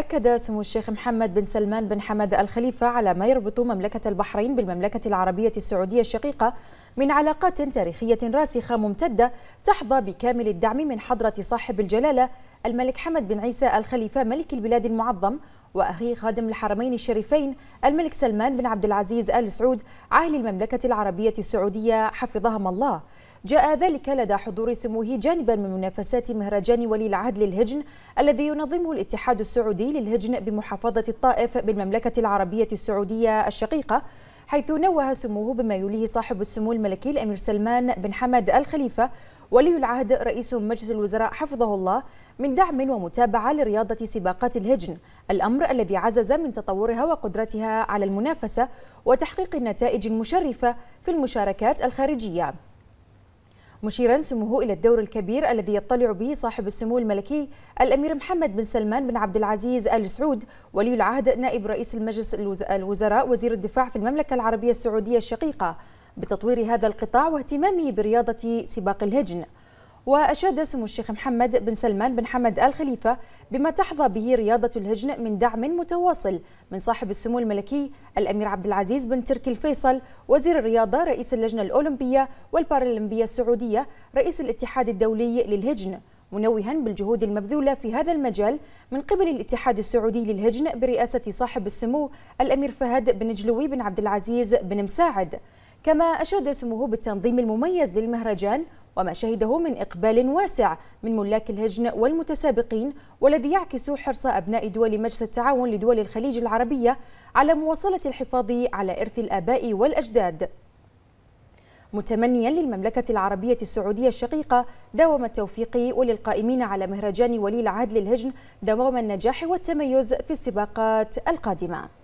أكد سمو الشيخ محمد بن سلمان بن حمد الخليفة على ما يربط مملكة البحرين بالمملكة العربية السعودية الشقيقة من علاقات تاريخية راسخة ممتدة تحظى بكامل الدعم من حضرة صاحب الجلالة الملك حمد بن عيسى الخليفة ملك البلاد المعظم وأخيه خادم الحرمين الشريفين الملك سلمان بن عبد العزيز آل سعود عاهل المملكة العربية السعودية حفظهم الله جاء ذلك لدى حضور سموه جانبا من منافسات مهرجان ولي العهد للهجن الذي ينظمه الاتحاد السعودي للهجن بمحافظة الطائف بالمملكة العربية السعودية الشقيقة حيث نوه سموه بما يليه صاحب السمو الملكي الأمير سلمان بن حمد الخليفة ولي العهد رئيس مجلس الوزراء حفظه الله من دعم ومتابعة لرياضة سباقات الهجن الأمر الذي عزز من تطورها وقدرتها على المنافسة وتحقيق النتائج المشرفة في المشاركات الخارجية مشيرا سموه إلى الدور الكبير الذي يطلع به صاحب السمو الملكي الأمير محمد بن سلمان بن عبد العزيز آل سعود ولي العهد نائب رئيس المجلس الوزراء وزير الدفاع في المملكة العربية السعودية الشقيقة بتطوير هذا القطاع واهتمامه برياضة سباق الهجن وأشاد سمو الشيخ محمد بن سلمان بن حمد آل خليفة بما تحظى به رياضة الهجن من دعم متواصل من صاحب السمو الملكي الأمير عبد العزيز بن تركي الفيصل وزير الرياضة رئيس اللجنة الأولمبية والبارالمبية السعودية رئيس الاتحاد الدولي للهجن منوها بالجهود المبذولة في هذا المجال من قبل الاتحاد السعودي للهجن برئاسة صاحب السمو الأمير فهد بن جلوي بن عبد العزيز بن مساعد كما أشاد سموه بالتنظيم المميز للمهرجان وما شهده من إقبال واسع من ملاك الهجن والمتسابقين والذي يعكس حرص أبناء دول مجلس التعاون لدول الخليج العربية على مواصلة الحفاظ على إرث الآباء والأجداد متمنيا للمملكة العربية السعودية الشقيقة دوام التوفيق وللقائمين على مهرجان ولي العهد للهجن دوام النجاح والتميز في السباقات القادمة